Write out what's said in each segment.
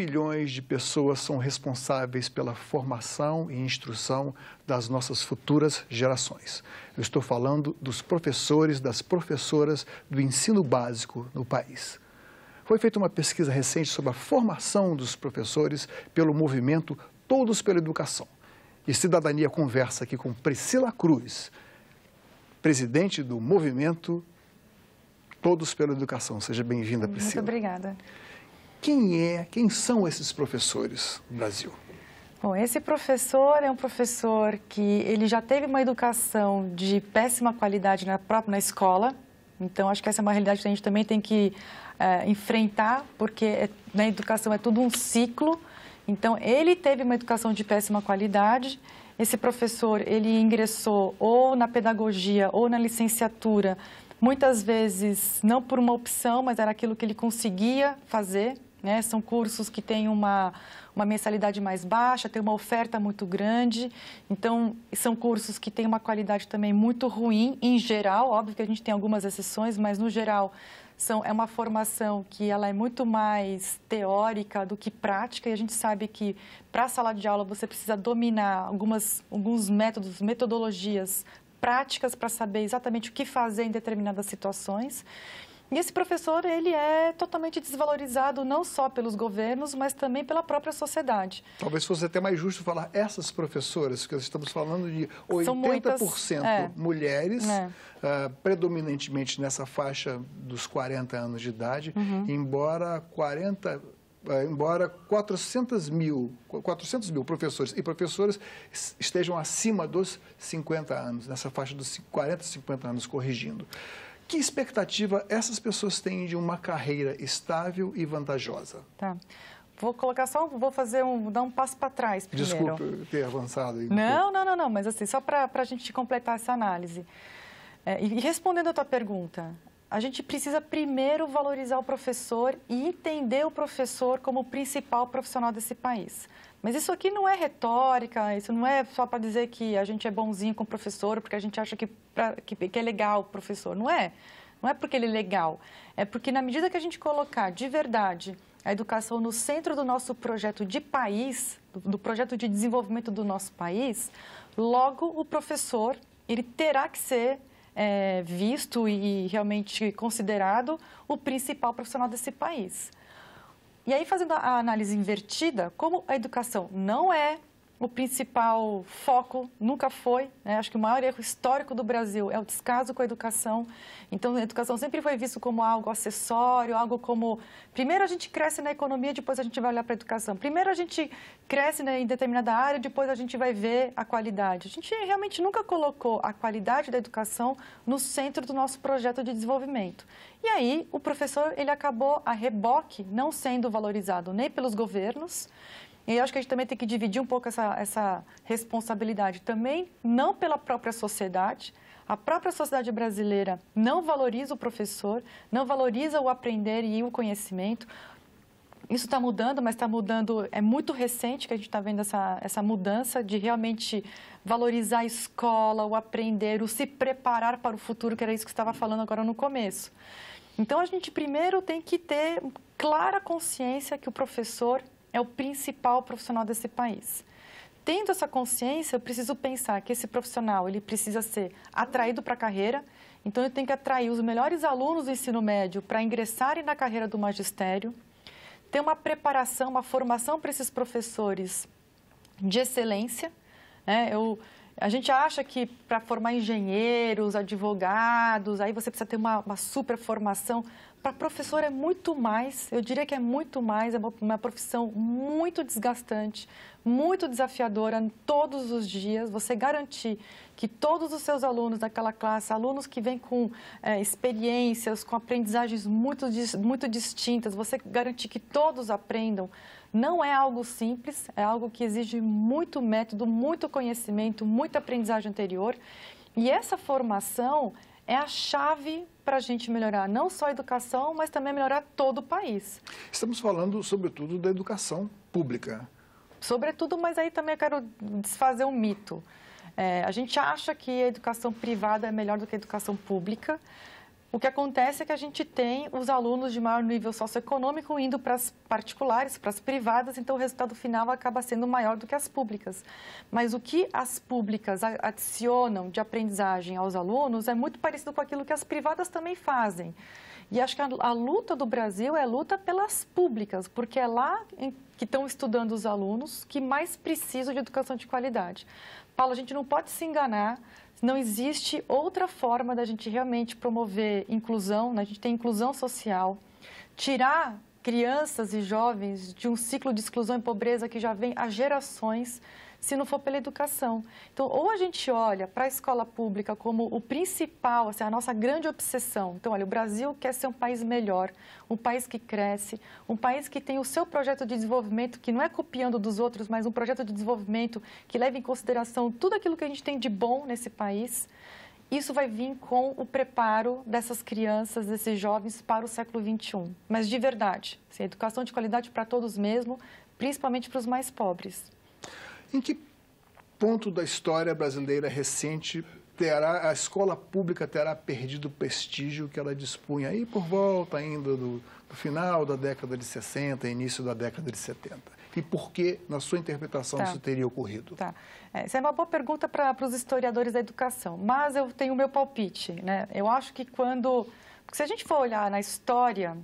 milhões de pessoas são responsáveis pela formação e instrução das nossas futuras gerações. Eu estou falando dos professores, das professoras do ensino básico no país. Foi feita uma pesquisa recente sobre a formação dos professores pelo movimento Todos pela Educação. E Cidadania conversa aqui com Priscila Cruz, presidente do movimento Todos pela Educação. Seja bem-vinda, Priscila. Muito obrigada. Quem é, quem são esses professores no Brasil? Bom, esse professor é um professor que ele já teve uma educação de péssima qualidade na própria na escola. Então, acho que essa é uma realidade que a gente também tem que é, enfrentar, porque é, na educação é tudo um ciclo. Então, ele teve uma educação de péssima qualidade. Esse professor, ele ingressou ou na pedagogia ou na licenciatura, muitas vezes não por uma opção, mas era aquilo que ele conseguia fazer, né? São cursos que têm uma, uma mensalidade mais baixa, tem uma oferta muito grande. Então, são cursos que têm uma qualidade também muito ruim, em geral. Óbvio que a gente tem algumas exceções, mas no geral são, é uma formação que ela é muito mais teórica do que prática e a gente sabe que para a sala de aula você precisa dominar algumas, alguns métodos, metodologias práticas para saber exatamente o que fazer em determinadas situações. E esse professor, ele é totalmente desvalorizado não só pelos governos, mas também pela própria sociedade. Talvez fosse até mais justo falar essas professoras, que estamos falando de 80% muitas, é, mulheres, é. Uh, predominantemente nessa faixa dos 40 anos de idade, uhum. embora 40 ah, embora 400 mil, 400 mil professores e professoras estejam acima dos 50 anos, nessa faixa dos 40, 50 anos, corrigindo. Que expectativa essas pessoas têm de uma carreira estável e vantajosa? Tá. Vou colocar só, vou fazer um, dar um passo para trás primeiro. Desculpe ter avançado. Não, não, não, não, mas assim, só para a gente completar essa análise. É, e respondendo a tua pergunta, a gente precisa primeiro valorizar o professor e entender o professor como o principal profissional desse país. Mas isso aqui não é retórica, isso não é só para dizer que a gente é bonzinho com o professor, porque a gente acha que, pra, que, que é legal o professor. Não é. Não é porque ele é legal. É porque, na medida que a gente colocar de verdade a educação no centro do nosso projeto de país, do, do projeto de desenvolvimento do nosso país, logo o professor ele terá que ser é, visto e realmente considerado o principal profissional desse país. E aí, fazendo a análise invertida, como a educação não é o principal foco nunca foi, né? acho que o maior erro histórico do Brasil é o descaso com a educação. Então, a educação sempre foi visto como algo acessório, algo como. Primeiro a gente cresce na economia, depois a gente vai olhar para a educação. Primeiro a gente cresce né, em determinada área, depois a gente vai ver a qualidade. A gente realmente nunca colocou a qualidade da educação no centro do nosso projeto de desenvolvimento. E aí, o professor ele acabou a reboque não sendo valorizado nem pelos governos, e eu acho que a gente também tem que dividir um pouco essa, essa responsabilidade também, não pela própria sociedade. A própria sociedade brasileira não valoriza o professor, não valoriza o aprender e o conhecimento. Isso está mudando, mas está mudando. É muito recente que a gente está vendo essa, essa mudança de realmente valorizar a escola, o aprender, o se preparar para o futuro, que era isso que estava falando agora no começo. Então, a gente primeiro tem que ter clara consciência que o professor é o principal profissional desse país. Tendo essa consciência, eu preciso pensar que esse profissional ele precisa ser atraído para a carreira, então eu tenho que atrair os melhores alunos do ensino médio para ingressarem na carreira do magistério, ter uma preparação, uma formação para esses professores de excelência. Né? Eu a gente acha que para formar engenheiros, advogados, aí você precisa ter uma, uma super formação. Para professor é muito mais, eu diria que é muito mais, é uma, uma profissão muito desgastante, muito desafiadora todos os dias. Você garantir que todos os seus alunos daquela classe, alunos que vêm com é, experiências, com aprendizagens muito, muito distintas, você garantir que todos aprendam, não é algo simples, é algo que exige muito método, muito conhecimento, muita aprendizagem anterior. E essa formação é a chave para a gente melhorar não só a educação, mas também melhorar todo o país. Estamos falando, sobretudo, da educação pública. Sobretudo, mas aí também eu quero desfazer um mito. É, a gente acha que a educação privada é melhor do que a educação pública. O que acontece é que a gente tem os alunos de maior nível socioeconômico indo para as particulares, para as privadas, então o resultado final acaba sendo maior do que as públicas. Mas o que as públicas adicionam de aprendizagem aos alunos é muito parecido com aquilo que as privadas também fazem. E acho que a, a luta do Brasil é a luta pelas públicas, porque é lá em, que estão estudando os alunos que mais precisam de educação de qualidade falo, a gente não pode se enganar. Não existe outra forma da gente realmente promover inclusão, né? a gente tem inclusão social, tirar crianças e jovens de um ciclo de exclusão e pobreza que já vem há gerações se não for pela educação. Então, ou a gente olha para a escola pública como o principal, assim, a nossa grande obsessão. Então, olha, o Brasil quer ser um país melhor, um país que cresce, um país que tem o seu projeto de desenvolvimento, que não é copiando dos outros, mas um projeto de desenvolvimento que leva em consideração tudo aquilo que a gente tem de bom nesse país isso vai vir com o preparo dessas crianças, desses jovens para o século XXI. Mas de verdade, assim, educação de qualidade para todos mesmo, principalmente para os mais pobres. Em que ponto da história brasileira recente terá a escola pública terá perdido o prestígio que ela dispunha aí por volta ainda do, do final da década de 60, início da década de 70? e por que, na sua interpretação, tá. isso teria ocorrido? Tá. Essa é, é uma boa pergunta para os historiadores da educação, mas eu tenho o meu palpite. Né? Eu acho que quando... Porque se a gente for olhar na história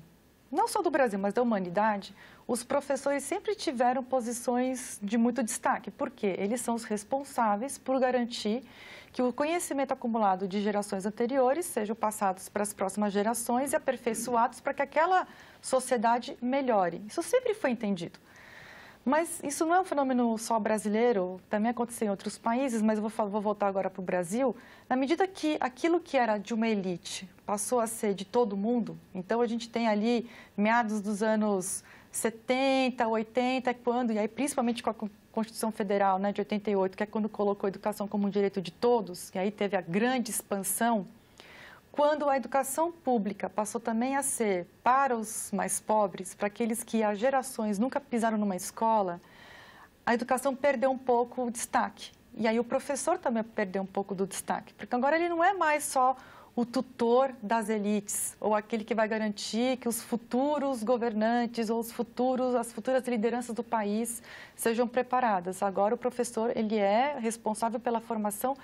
não só do Brasil, mas da humanidade, os professores sempre tiveram posições de muito destaque, porque eles são os responsáveis por garantir que o conhecimento acumulado de gerações anteriores sejam passados para as próximas gerações e aperfeiçoados para que aquela sociedade melhore. Isso sempre foi entendido. Mas isso não é um fenômeno só brasileiro, também acontece em outros países, mas eu vou, vou voltar agora para o Brasil. Na medida que aquilo que era de uma elite passou a ser de todo mundo, então a gente tem ali meados dos anos 70, 80, quando, e aí principalmente com a Constituição Federal né, de 88, que é quando colocou a educação como um direito de todos, e aí teve a grande expansão quando a educação pública passou também a ser para os mais pobres, para aqueles que há gerações nunca pisaram numa escola, a educação perdeu um pouco o destaque. E aí o professor também perdeu um pouco do destaque, porque agora ele não é mais só o tutor das elites, ou aquele que vai garantir que os futuros governantes ou os futuros, as futuras lideranças do país sejam preparadas. Agora o professor ele é responsável pela formação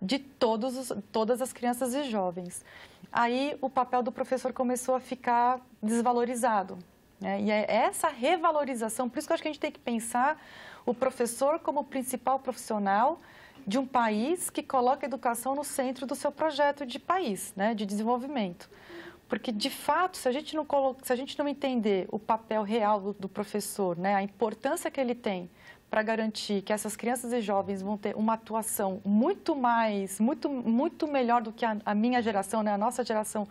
de todos, todas as crianças e jovens. Aí o papel do professor começou a ficar desvalorizado. Né? E é essa revalorização, por isso que eu acho que a gente tem que pensar o professor como principal profissional de um país que coloca a educação no centro do seu projeto de país, né, de desenvolvimento. Porque, de fato, se a gente não, coloca, se a gente não entender o papel real do, do professor, né, a importância que ele tem para garantir que essas crianças e jovens vão ter uma atuação muito mais, muito, muito melhor do que a, a minha geração, né, a nossa geração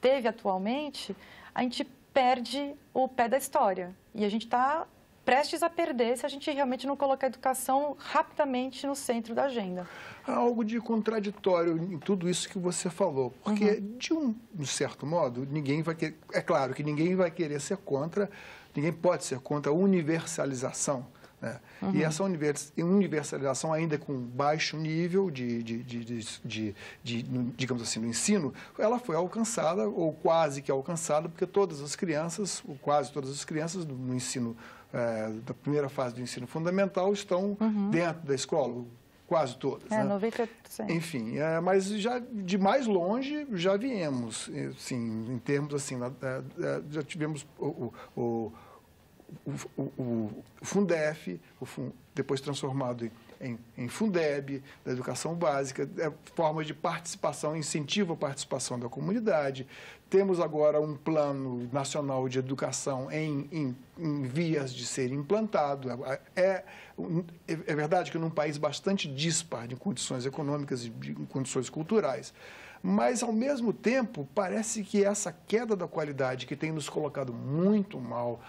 teve atualmente, a gente perde o pé da história. E a gente está prestes a perder se a gente realmente não colocar a educação rapidamente no centro da agenda. Há algo de contraditório em tudo isso que você falou, porque, uhum. de um, um certo modo, ninguém vai querer, é claro que ninguém vai querer ser contra, ninguém pode ser contra a universalização né? Uhum. E essa universalização, ainda com baixo nível de, de, de, de, digamos assim, do ensino, ela foi alcançada, ou quase que alcançada, porque todas as crianças, ou quase todas as crianças no ensino, é, da primeira fase do ensino fundamental, estão uhum. dentro da escola quase todas. É, né? 90%. Enfim, é, mas já de mais longe já viemos, eh, sim, em termos assim, já tivemos o, o, o, o, o Fundef, o Fun, depois transformado em, em, Fundeb, da educação básica, é, forma de participação, incentivo à participação da comunidade. Temos agora um plano nacional de educação em, em, em vias de ser implantado. É, é, é verdade que num país bastante dispar de condições econômicas e de condições culturais, mas ao mesmo tempo parece que essa queda da qualidade que tem nos colocado muito mal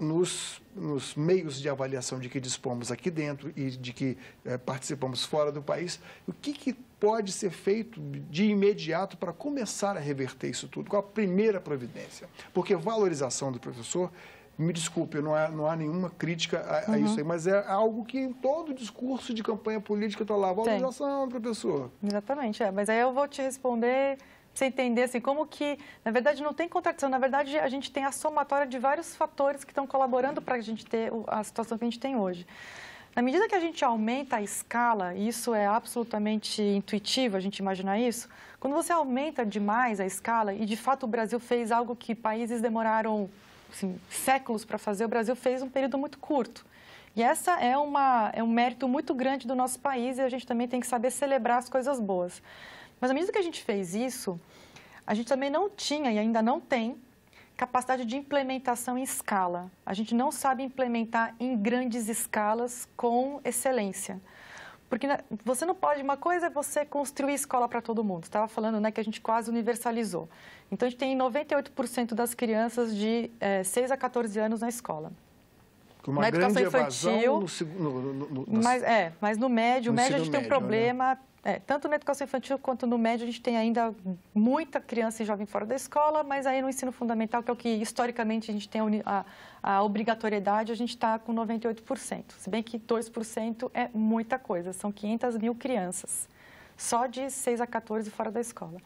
nos, nos meios de avaliação de que dispomos aqui dentro e de que é, participamos fora do país, o que, que pode ser feito de imediato para começar a reverter isso tudo? Qual a primeira providência? Porque valorização do professor me desculpe, não há, não há nenhuma crítica a, a uhum. isso aí, mas é algo que em todo discurso de campanha política está lá, valorização, Tem. professor. Exatamente, é, mas aí eu vou te responder você entender assim, como que, na verdade, não tem contradição. Na verdade, a gente tem a somatória de vários fatores que estão colaborando para a gente ter a situação que a gente tem hoje. Na medida que a gente aumenta a escala, e isso é absolutamente intuitivo, a gente imaginar isso, quando você aumenta demais a escala, e de fato o Brasil fez algo que países demoraram assim, séculos para fazer, o Brasil fez um período muito curto. E essa é, uma, é um mérito muito grande do nosso país e a gente também tem que saber celebrar as coisas boas. Mas à medida que a gente fez isso, a gente também não tinha e ainda não tem capacidade de implementação em escala. A gente não sabe implementar em grandes escalas com excelência. Porque né, você não pode, uma coisa é você construir escola para todo mundo. Estava falando né, que a gente quase universalizou. Então, a gente tem 98% das crianças de é, eh, 6 a 14 anos na escola uma na educação infantil, no, no, no, mas, é, mas no médio, no médio a gente tem um né? problema, né? é, tanto na educação infantil quanto no médio, a gente tem ainda muita criança e jovem fora da escola, mas aí no ensino fundamental, que é o que historicamente a gente tem a, a obrigatoriedade, a gente está com 98%, se bem que 2% é muita coisa, são 500 mil crianças, só de 6 a 14 fora da escola.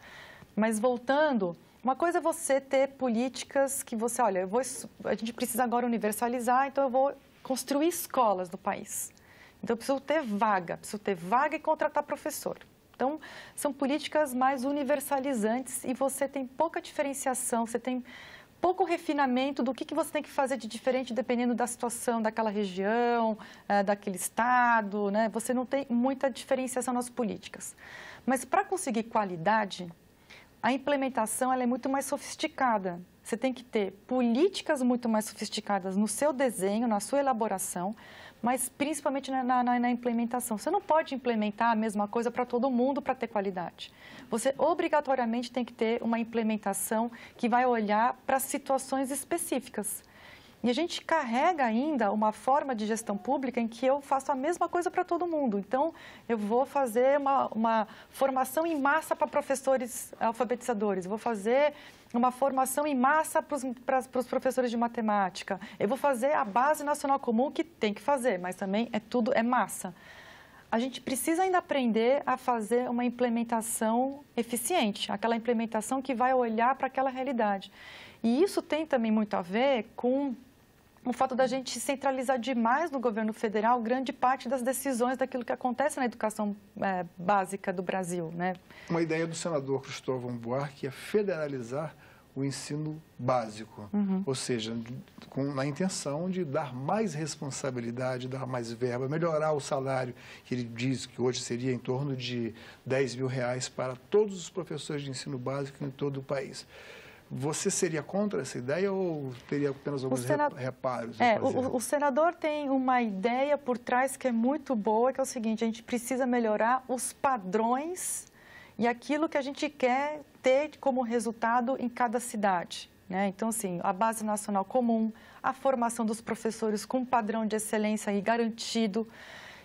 Mas voltando uma coisa é você ter políticas que você, olha, vou, a gente precisa agora universalizar, então eu vou construir escolas no país. Então, eu preciso ter vaga, preciso ter vaga e contratar professor. Então, são políticas mais universalizantes e você tem pouca diferenciação, você tem pouco refinamento do que, que você tem que fazer de diferente dependendo da situação daquela região, eh, daquele estado, né? Você não tem muita diferenciação nas políticas. Mas para conseguir qualidade, a implementação ela é muito mais sofisticada. Você tem que ter políticas muito mais sofisticadas no seu desenho, na sua elaboração, mas principalmente na, na, na implementação. Você não pode implementar a mesma coisa para todo mundo para ter qualidade. Você obrigatoriamente tem que ter uma implementação que vai olhar para situações específicas. E a gente carrega ainda uma forma de gestão pública em que eu faço a mesma coisa para todo mundo. Então, eu vou fazer uma, uma formação em massa para professores alfabetizadores, vou fazer uma formação em massa para os professores de matemática, eu vou fazer a base nacional comum que tem que fazer, mas também é tudo, é massa. A gente precisa ainda aprender a fazer uma implementação eficiente, aquela implementação que vai olhar para aquela realidade. E isso tem também muito a ver com o fato da gente centralizar demais no governo federal grande parte das decisões daquilo que acontece na educação é, básica do Brasil. Né? Uma ideia do senador Cristóvão Buarque é federalizar o ensino básico, uhum. ou seja, com, na intenção de dar mais responsabilidade, dar mais verba, melhorar o salário, que ele diz que hoje seria em torno de 10 mil reais para todos os professores de ensino básico em todo o país. Você seria contra essa ideia ou teria apenas alguns senador, reparos? É, o, o, senador tem uma ideia por trás que é muito boa, que é o seguinte, a gente precisa melhorar os padrões e aquilo que a gente quer ter como resultado em cada cidade. Né? Então, assim, a base nacional comum, a formação dos professores com padrão de excelência e garantido,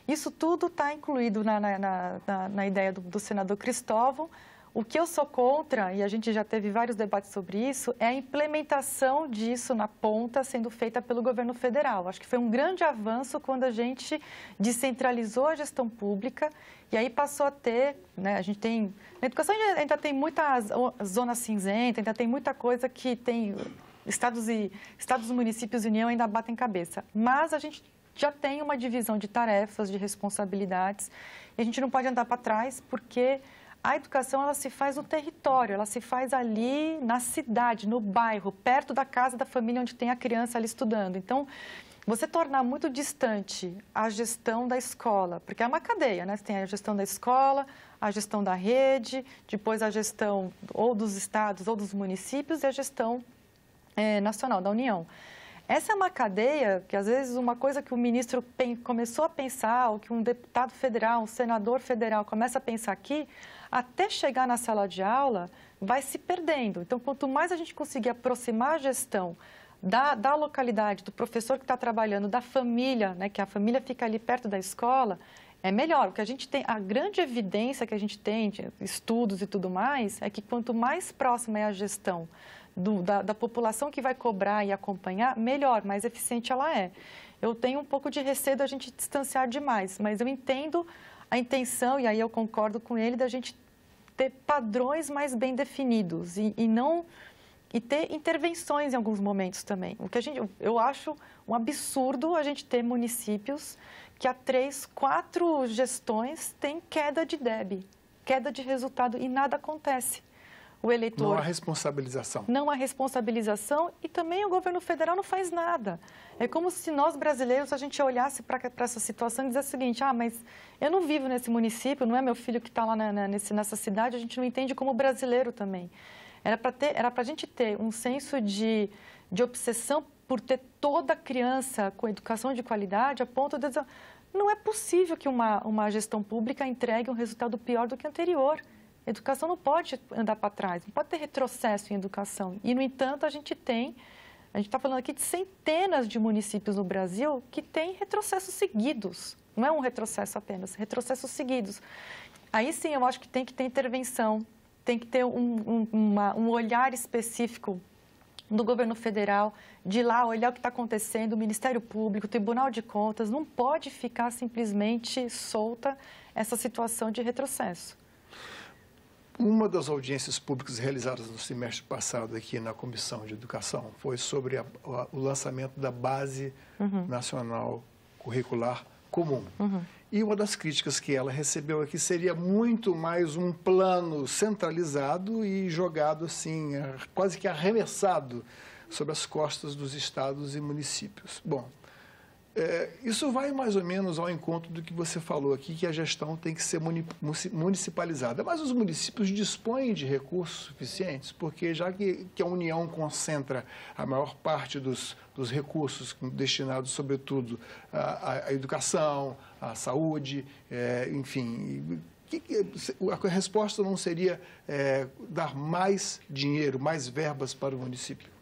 isso tudo está incluído na, na, na, na ideia do, do senador Cristóvão, o que eu sou contra, e a gente já teve vários debates sobre isso, é a implementação disso na ponta sendo feita pelo governo federal. Acho que foi um grande avanço quando a gente descentralizou a gestão pública e aí passou a ter, né, a gente tem, na educação ainda tem muita zona cinzenta, ainda tem muita coisa que tem estados e estados, municípios e união ainda batem cabeça. Mas a gente já tem uma divisão de tarefas, de responsabilidades, e a gente não pode andar para trás porque a educação ela se faz no território, ela se faz ali na cidade, no bairro, perto da casa da família onde tem a criança ali estudando. Então, você tornar muito distante a gestão da escola, porque é uma cadeia, né? Você tem a gestão da escola, a gestão da rede, depois a gestão ou dos estados ou dos municípios e a gestão é, nacional da União. Essa é uma cadeia que, às vezes, uma coisa que o ministro começou a pensar, ou que um deputado federal, um senador federal começa a pensar aqui, até chegar na sala de aula, vai se perdendo. Então, quanto mais a gente conseguir aproximar a gestão da, da localidade, do professor que está trabalhando, da família, né, que a família fica ali perto da escola, é melhor. O que a gente tem, a grande evidência que a gente tem, de estudos e tudo mais, é que quanto mais próxima é a gestão do, da, da, população que vai cobrar e acompanhar, melhor, mais eficiente ela é. Eu tenho um pouco de receio da gente distanciar demais, mas eu entendo a intenção, e aí eu concordo com ele, da gente ter padrões mais bem definidos e, e não e ter intervenções em alguns momentos também. O que a gente, eu acho um absurdo a gente ter municípios que há três, quatro gestões têm queda de DEB, queda de resultado e nada acontece o eleitor. Não há responsabilização. Não há responsabilização e também o governo federal não faz nada. É como se nós brasileiros a gente olhasse para essa situação e dissesse o seguinte: ah, mas eu não vivo nesse município, não é meu filho que está lá na, na, nesse, nessa cidade, a gente não entende como brasileiro também. Era para a gente ter um senso de, de obsessão por ter toda criança com educação de qualidade a ponto de não é possível que uma, uma gestão pública entregue um resultado pior do que o anterior educação não pode andar para trás, não pode ter retrocesso em educação. E, no entanto, a gente tem, a gente está falando aqui de centenas de municípios no Brasil que têm retrocessos seguidos. Não é um retrocesso apenas, retrocessos seguidos. Aí sim, eu acho que tem que ter intervenção, tem que ter um, um, uma, um olhar específico do governo federal, de lá olhar o que está acontecendo, o Ministério Público, o Tribunal de Contas, não pode ficar simplesmente solta essa situação de retrocesso. Uma das audiências públicas realizadas no semestre passado aqui na Comissão de Educação foi sobre a, a, o lançamento da Base uhum. Nacional Curricular Comum. Uhum. E uma das críticas que ela recebeu é que seria muito mais um plano centralizado e jogado assim, quase que arremessado sobre as costas dos estados e municípios. Bom, é, isso vai mais ou menos ao encontro do que você falou aqui, que a gestão tem que ser municipalizada. Mas os municípios dispõem de recursos suficientes, porque já que, que a União concentra a maior parte dos, dos recursos destinados, sobretudo, à, à educação, à saúde, é, enfim. Que, a resposta não seria é, dar mais dinheiro, mais verbas para o município?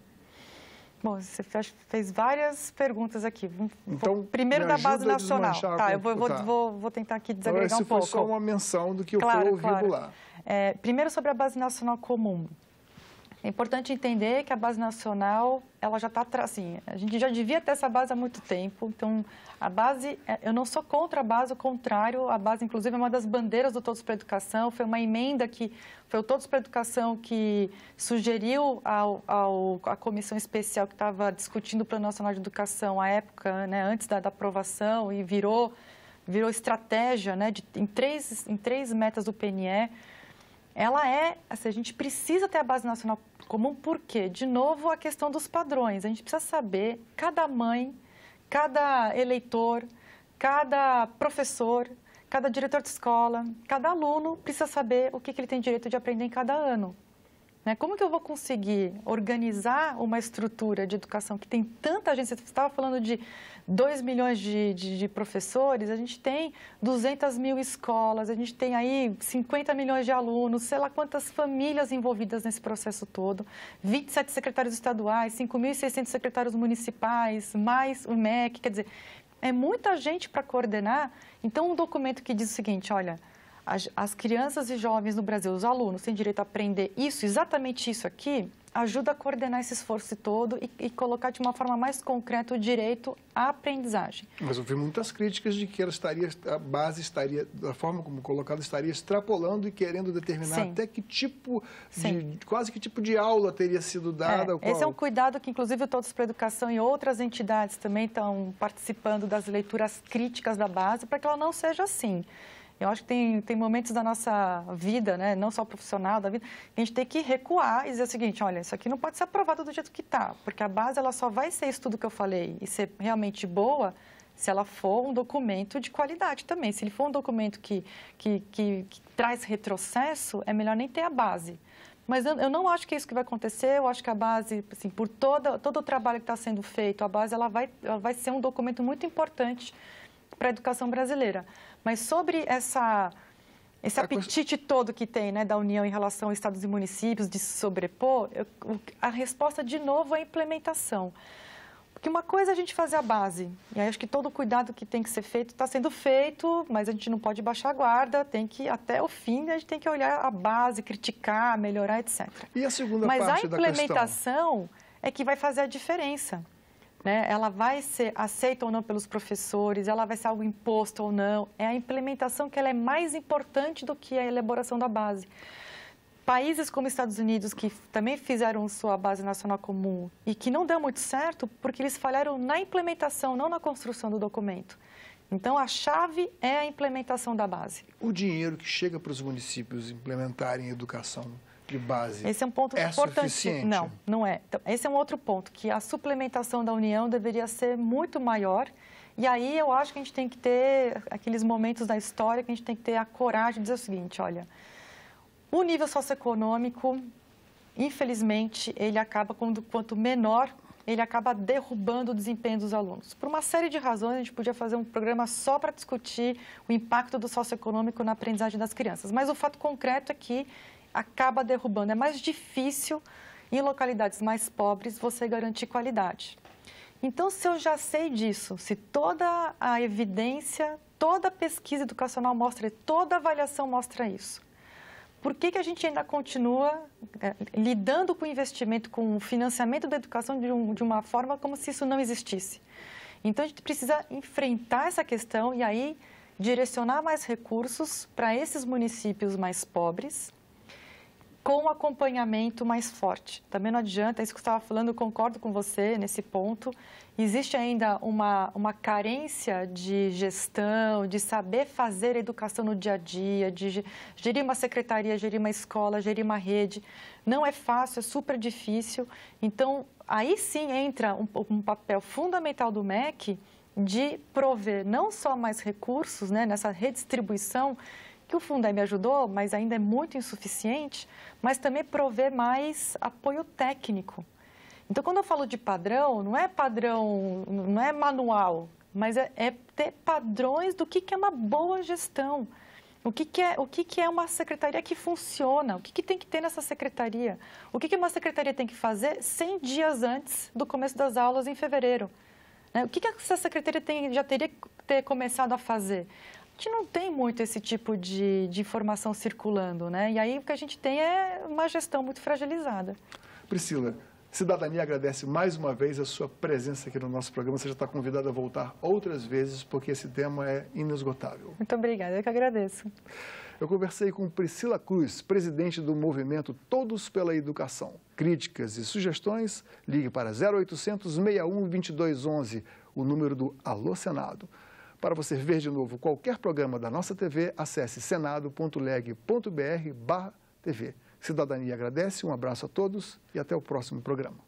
Bom, você fez várias perguntas aqui. Então, primeiro da base nacional. Tá, eu vou, tá. vou, vou, tentar aqui desagregar então, um pouco. Isso foi só uma menção do que claro, eu fui ouvindo claro. lá. É, primeiro sobre a base nacional comum. É importante entender que a base nacional, ela já está, assim, a gente já devia ter essa base há muito tempo. Então, a base, é, eu não sou contra a base, o contrário, a base, inclusive, é uma das bandeiras do Todos para a Educação, foi uma emenda que, foi o Todos para a Educação que sugeriu ao, ao a comissão especial que estava discutindo o Plano Nacional de Educação, à época, né, antes da, da aprovação, e virou, virou estratégia, né, de, em, três, em três metas do PNE, ela é, assim, a gente precisa ter a base nacional como um porquê? De novo, a questão dos padrões. A gente precisa saber, cada mãe, cada eleitor, cada professor, cada diretor de escola, cada aluno precisa saber o que, que ele tem direito de aprender em cada ano. Né? Como que eu vou conseguir organizar uma estrutura de educação que tem tanta gente? Você estava falando de 2 milhões de, de, de, professores, a gente tem 200 mil escolas, a gente tem aí 50 milhões de alunos, sei lá quantas famílias envolvidas nesse processo todo, 27 secretários estaduais, 5.600 secretários municipais, mais o MEC, quer dizer, é muita gente para coordenar. Então, um documento que diz o seguinte, olha, as, as crianças e jovens no Brasil, os alunos, têm direito a aprender isso, exatamente isso aqui, ajuda a coordenar esse esforço todo e, e, colocar de uma forma mais concreta o direito à aprendizagem. Mas houve muitas críticas de que ela estaria, a base estaria, da forma como colocada, estaria extrapolando e querendo determinar Sim. até que tipo, de, quase que tipo de aula teria sido dada. É, qual... Esse é um cuidado que, inclusive, todos para a educação e outras entidades também estão participando das leituras críticas da base para que ela não seja assim. Eu acho que tem, tem momentos da nossa vida, né, não só profissional, da vida, que a gente tem que recuar e dizer o seguinte, olha, isso aqui não pode ser aprovado do jeito que está, porque a base ela só vai ser isso tudo que eu falei e ser realmente boa se ela for um documento de qualidade também. Se ele for um documento que, que, que, que traz retrocesso, é melhor nem ter a base. Mas eu, eu, não acho que é isso que vai acontecer, eu acho que a base, assim, por toda, todo o trabalho que está sendo feito, a base ela vai, ela vai ser um documento muito importante para a educação brasileira. Mas sobre essa, esse apetite todo que tem né, da União em relação a estados e municípios de se sobrepor, eu, a resposta, de novo, é a implementação. Porque uma coisa é a gente fazer a base, e aí acho que todo o cuidado que tem que ser feito está sendo feito, mas a gente não pode baixar a guarda, tem que, até o fim, a gente tem que olhar a base, criticar, melhorar, etc. E a segunda mas parte da questão? Mas a implementação é que vai fazer a diferença né? Ela vai ser aceita ou não pelos professores, ela vai ser algo imposto ou não. É a implementação que ela é mais importante do que a elaboração da base. Países como Estados Unidos, que também fizeram sua base nacional comum e que não deu muito certo porque eles falharam na implementação, não na construção do documento. Então, a chave é a implementação da base. O dinheiro que chega para os municípios implementarem educação de base Esse é um ponto é importante. Suficiente? Não, não é. Então, esse é um outro ponto, que a suplementação da União deveria ser muito maior. E aí eu acho que a gente tem que ter aqueles momentos da história que a gente tem que ter a coragem de dizer o seguinte, olha, o nível socioeconômico, infelizmente, ele acaba, quando, quanto menor, ele acaba derrubando o desempenho dos alunos. Por uma série de razões, a gente podia fazer um programa só para discutir o impacto do socioeconômico na aprendizagem das crianças. Mas o fato concreto é que acaba derrubando. É mais difícil em localidades mais pobres você garantir qualidade. Então, se eu já sei disso, se toda a evidência, toda a pesquisa educacional mostra, toda a avaliação mostra isso, por que, que a gente ainda continua é, lidando com o investimento, com o financiamento da educação de, um, de uma forma como se isso não existisse? Então, a gente precisa enfrentar essa questão e aí direcionar mais recursos para esses municípios mais pobres, com acompanhamento mais forte. Também não adianta, é isso que eu estava falando, eu concordo com você nesse ponto. Existe ainda uma, uma carência de gestão, de saber fazer educação no dia a dia, de gerir uma secretaria, gerir uma escola, gerir uma rede. Não é fácil, é super difícil. Então, aí sim entra um, um papel fundamental do MEC de prover não só mais recursos, né, nessa redistribuição que o fundo aí me ajudou, mas ainda é muito insuficiente, mas também prover mais apoio técnico. Então, quando eu falo de padrão, não é padrão, não é manual, mas é, é ter padrões do que, que é uma boa gestão. O que, que, é, o que, que é uma secretaria que funciona? O que, que tem que ter nessa secretaria? O que, que uma secretaria tem que fazer 100 dias antes do começo das aulas em fevereiro? Né? O que, que essa secretaria tem, já teria que ter começado a fazer? a gente não tem muito esse tipo de, de, informação circulando, né? E aí o que a gente tem é uma gestão muito fragilizada. Priscila, Cidadania agradece mais uma vez a sua presença aqui no nosso programa. Você já está convidada a voltar outras vezes, porque esse tema é inesgotável. Muito obrigada, eu que agradeço. Eu conversei com Priscila Cruz, presidente do movimento Todos pela Educação. Críticas e sugestões, ligue para 0800 61 2211, o número do Alô Senado. Para você ver de novo qualquer programa da nossa TV, acesse senado.leg.br/tv. Cidadania agradece, um abraço a todos e até o próximo programa.